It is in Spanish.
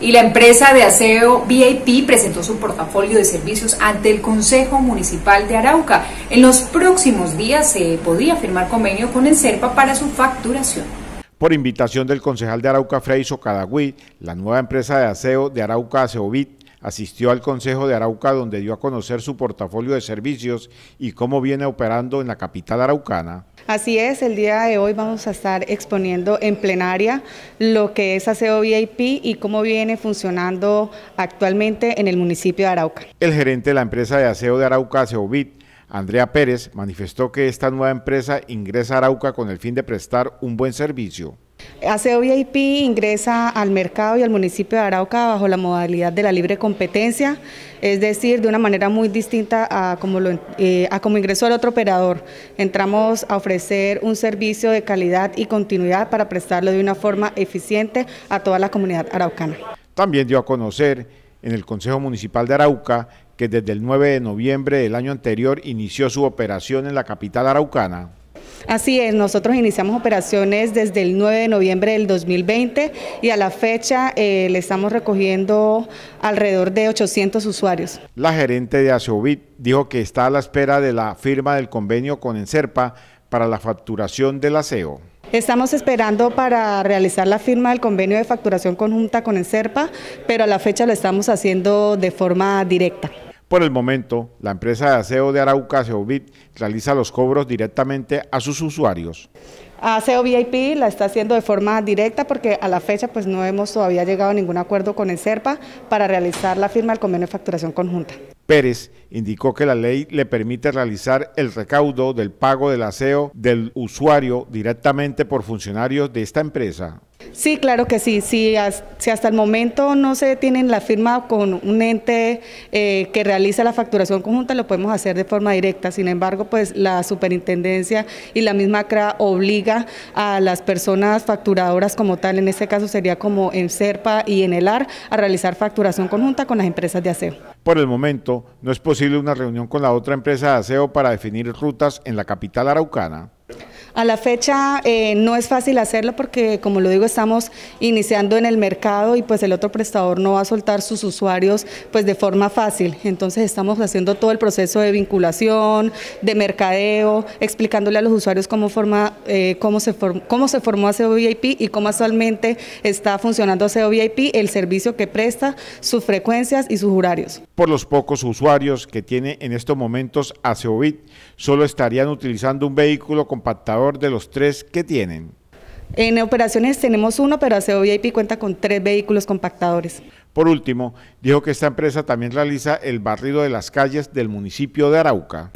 y la empresa de aseo VIP presentó su portafolio de servicios ante el Consejo Municipal de Arauca. En los próximos días se podía firmar convenio con el CERPA para su facturación. Por invitación del concejal de Arauca, Frei Socadagüí, la nueva empresa de aseo de Arauca Aseovit asistió al Consejo de Arauca donde dio a conocer su portafolio de servicios y cómo viene operando en la capital araucana. Así es, el día de hoy vamos a estar exponiendo en plenaria lo que es aseo VIP y cómo viene funcionando actualmente en el municipio de Arauca. El gerente de la empresa de aseo de Arauca, Aseovit, Andrea Pérez, manifestó que esta nueva empresa ingresa a Arauca con el fin de prestar un buen servicio. Aseo VIP ingresa al mercado y al municipio de Arauca bajo la modalidad de la libre competencia, es decir, de una manera muy distinta a como, eh, a como ingresó el otro operador. Entramos a ofrecer un servicio de calidad y continuidad para prestarlo de una forma eficiente a toda la comunidad araucana. También dio a conocer en el Consejo Municipal de Arauca que desde el 9 de noviembre del año anterior inició su operación en la capital araucana. Así es, nosotros iniciamos operaciones desde el 9 de noviembre del 2020 y a la fecha eh, le estamos recogiendo alrededor de 800 usuarios. La gerente de Aseobit dijo que está a la espera de la firma del convenio con Enserpa para la facturación del aseo. Estamos esperando para realizar la firma del convenio de facturación conjunta con Enserpa, pero a la fecha lo estamos haciendo de forma directa. Por el momento, la empresa de aseo de Arauca, Seovit, realiza los cobros directamente a sus usuarios. Aseo VIP la está haciendo de forma directa porque a la fecha pues no hemos todavía llegado a ningún acuerdo con el CERPA para realizar la firma del convenio de facturación conjunta. Pérez indicó que la ley le permite realizar el recaudo del pago del aseo del usuario directamente por funcionarios de esta empresa. Sí, claro que sí. Si, si hasta el momento no se tienen la firma con un ente eh, que realiza la facturación conjunta, lo podemos hacer de forma directa. Sin embargo, pues la superintendencia y la misma CRA obliga a las personas facturadoras como tal, en este caso sería como en SERPA y en el AR, a realizar facturación conjunta con las empresas de aseo. Por el momento, no es posible una reunión con la otra empresa de aseo para definir rutas en la capital araucana. A la fecha eh, no es fácil hacerlo porque, como lo digo, estamos iniciando en el mercado y pues el otro prestador no va a soltar sus usuarios pues de forma fácil. Entonces estamos haciendo todo el proceso de vinculación, de mercadeo, explicándole a los usuarios cómo, forma, eh, cómo, se, formó ACOVIP VIP y cómo actualmente está funcionando ACOVIP, VIP, el servicio que presta, sus frecuencias y sus horarios. Por los pocos usuarios que tiene en estos momentos ACO VIP, solo estarían utilizando un vehículo compactador de los tres que tienen. En operaciones tenemos uno, pero Aseo VIP cuenta con tres vehículos compactadores. Por último, dijo que esta empresa también realiza el barrido de las calles del municipio de Arauca.